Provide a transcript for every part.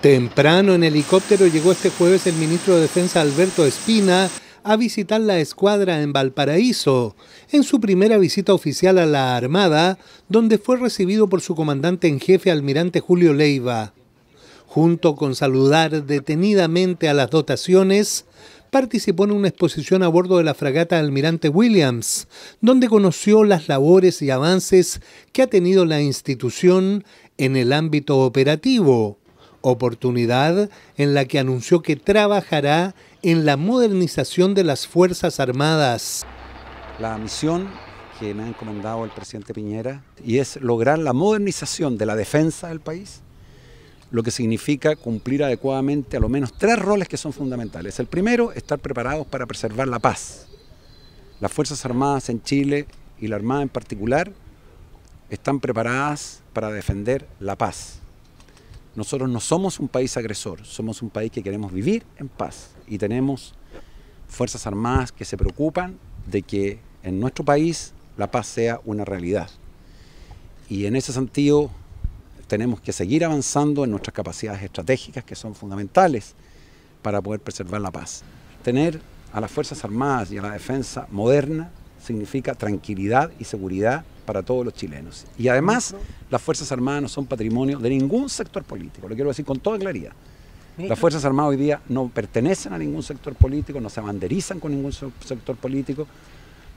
Temprano en helicóptero llegó este jueves el ministro de Defensa Alberto Espina a visitar la escuadra en Valparaíso, en su primera visita oficial a la Armada, donde fue recibido por su comandante en jefe, almirante Julio Leiva. Junto con saludar detenidamente a las dotaciones, participó en una exposición a bordo de la fragata Almirante Williams, donde conoció las labores y avances que ha tenido la institución en el ámbito operativo oportunidad en la que anunció que trabajará en la modernización de las Fuerzas Armadas. La misión que me ha encomendado el presidente Piñera y es lograr la modernización de la defensa del país, lo que significa cumplir adecuadamente a lo menos tres roles que son fundamentales. El primero, estar preparados para preservar la paz. Las Fuerzas Armadas en Chile y la Armada en particular están preparadas para defender la paz. Nosotros no somos un país agresor, somos un país que queremos vivir en paz y tenemos Fuerzas Armadas que se preocupan de que en nuestro país la paz sea una realidad. Y en ese sentido tenemos que seguir avanzando en nuestras capacidades estratégicas que son fundamentales para poder preservar la paz. Tener a las Fuerzas Armadas y a la defensa moderna significa tranquilidad y seguridad para todos los chilenos. Y además, las Fuerzas Armadas no son patrimonio de ningún sector político, lo quiero decir con toda claridad. Las Fuerzas Armadas hoy día no pertenecen a ningún sector político, no se banderizan con ningún sector político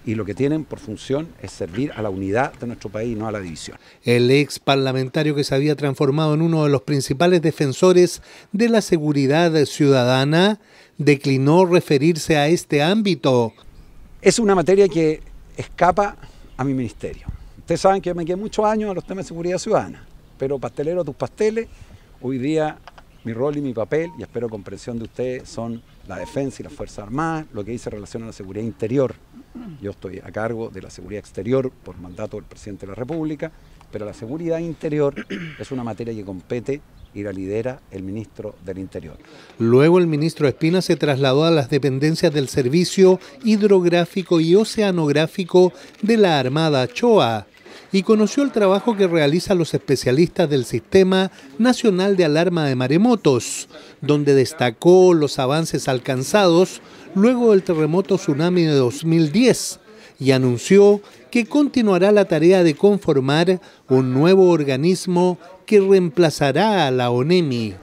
y lo que tienen por función es servir a la unidad de nuestro país, no a la división. El ex parlamentario que se había transformado en uno de los principales defensores de la seguridad ciudadana declinó referirse a este ámbito. Es una materia que escapa a mi ministerio. Ustedes saben que yo me quedé muchos años en los temas de seguridad ciudadana, pero pastelero tus pasteles, hoy día mi rol y mi papel, y espero comprensión de ustedes, son la defensa y las Fuerzas Armadas, lo que dice relación a la seguridad interior. Yo estoy a cargo de la seguridad exterior por mandato del presidente de la República, pero la seguridad interior es una materia que compete y la lidera el ministro del Interior. Luego el ministro Espina se trasladó a las dependencias del Servicio Hidrográfico y Oceanográfico de la Armada Choa y conoció el trabajo que realizan los especialistas del Sistema Nacional de Alarma de Maremotos, donde destacó los avances alcanzados luego del terremoto tsunami de 2010 y anunció que continuará la tarea de conformar un nuevo organismo que reemplazará a la ONEMI.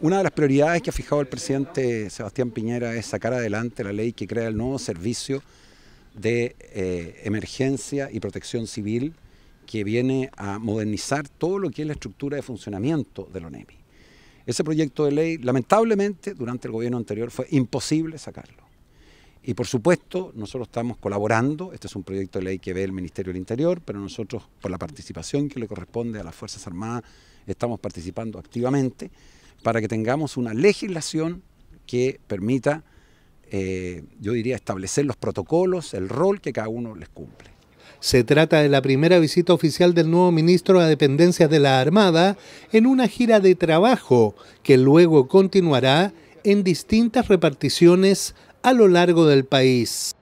Una de las prioridades que ha fijado el presidente Sebastián Piñera es sacar adelante la ley que crea el nuevo servicio de eh, emergencia y protección civil que viene a modernizar todo lo que es la estructura de funcionamiento de la ONEMI. Ese proyecto de ley, lamentablemente, durante el gobierno anterior fue imposible sacarlo. Y por supuesto, nosotros estamos colaborando, este es un proyecto de ley que ve el Ministerio del Interior, pero nosotros, por la participación que le corresponde a las Fuerzas Armadas, estamos participando activamente para que tengamos una legislación que permita, eh, yo diría, establecer los protocolos, el rol que cada uno les cumple. Se trata de la primera visita oficial del nuevo ministro a dependencias de la Armada en una gira de trabajo que luego continuará en distintas reparticiones a lo largo del país.